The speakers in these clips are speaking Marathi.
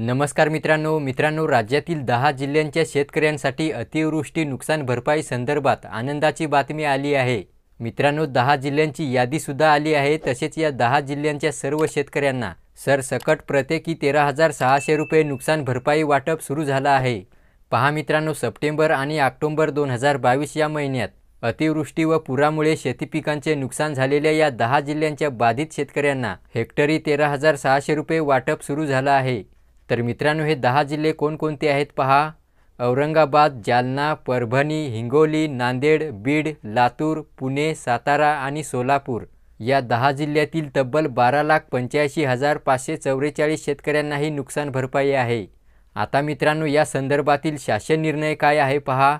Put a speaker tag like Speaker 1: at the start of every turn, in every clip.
Speaker 1: नमस्कार मित्रांनो मित्रांनो राज्यातील दहा जिल्ह्यांच्या शेतकऱ्यांसाठी अतिवृष्टी नुकसान भरपाई संदर्भात आनंदाची बातमी आली आहे मित्रांनो दहा जिल्ह्यांची यादीसुद्धा आली आहे तसेच या दहा जिल्ह्यांच्या सर्व शेतकऱ्यांना सरसकट प्रत्येकी तेरा हजार सहाशे रुपये नुकसान भरपाई वाटप सुरू झालं आहे पहा मित्रांनो सप्टेंबर आणि ऑक्टोंबर दोन हजार बावीस या महिन्यात अतिवृष्टी व पुरामुळे शेतीपिकांचे नुकसान झालेल्या या दहा जिल्ह्यांच्या बाधित शेतकऱ्यांना हेक्टरी तेरा हजार सहाशे रुपये वाटप सुरू झालं आहे तर मित्रांनो हे दहा जिल्हे कोणकोणते आहेत पहा औरंगाबाद जालना परभणी हिंगोली नांदेड बीड लातूर पुणे सातारा आणि सोलापूर या दहा जिल्ह्यातील तब्बल बारा लाख पंच्याऐंशी हजार पाचशे चौवेचाळीस शेतकऱ्यांनाही नुकसान भरपाई आहे आता मित्रांनो या संदर्भातील शासन निर्णय काय आहे पहा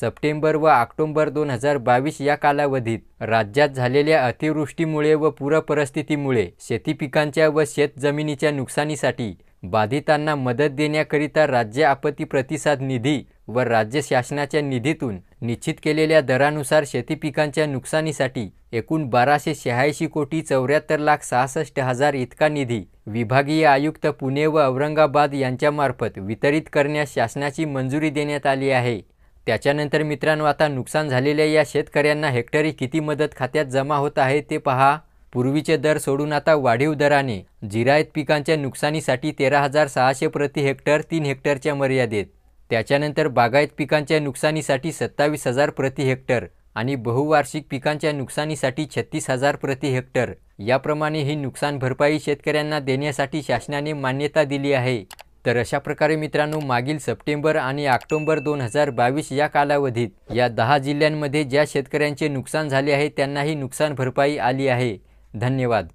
Speaker 1: सप्टेंबर व ऑक्टोंबर दोन हजार बावीस या कालावधीत राज्यात झालेल्या अतिवृष्टीमुळे व पूरपरिस्थितीमुळे शेती पिकांच्या व शेतजमिनीच्या नुकसानीसाठी बाधितांना मदत देण्याकरिता राज्य आपत्ती प्रतिसाद निधी व राज्य शासनाच्या निधीतून निश्चित केलेल्या दरानुसार शेतीपिकांच्या नुकसानीसाठी एकूण बाराशे शहाऐंशी कोटी चौऱ्याहत्तर लाख सहासष्ट हजार इतका निधी विभागीय आयुक्त पुणे व औरंगाबाद यांच्यामार्फत वितरित करण्यास शासनाची मंजुरी देण्यात आली आहे त्याच्यानंतर मित्रांनो आता नुकसान झालेल्या या शेतकऱ्यांना हेक्टरी किती मदत खात्यात जमा होत आहे ते पहा पूर्वीचे दर सोडून आता वाढीव दराने जिरायत पिकांच्या नुकसानीसाठी तेरा हजार सहाशे प्रति हेक्टर तीन हेक्टरच्या मर्यादेत त्याच्यानंतर बागायत पिकांच्या नुकसानीसाठी सत्तावीस हजार प्रति हेक्टर आणि बहुवार्षिक पिकांच्या नुकसानीसाठी छत्तीस हजार प्रति हेक्टर याप्रमाणे ही नुकसान भरपाई शेतकऱ्यांना देण्यासाठी शासनाने मान्यता दिली आहे तर अशा प्रकारे मित्रांनो मागील सप्टेंबर आणि ऑक्टोंबर दोन हजार बावीस या कालावधीत या दहा जिल्ह्यांमध्ये ज्या शेतकऱ्यांचे नुकसान झाले आहे त्यांनाही नुकसान भरपाई आली आहे धन्यवाद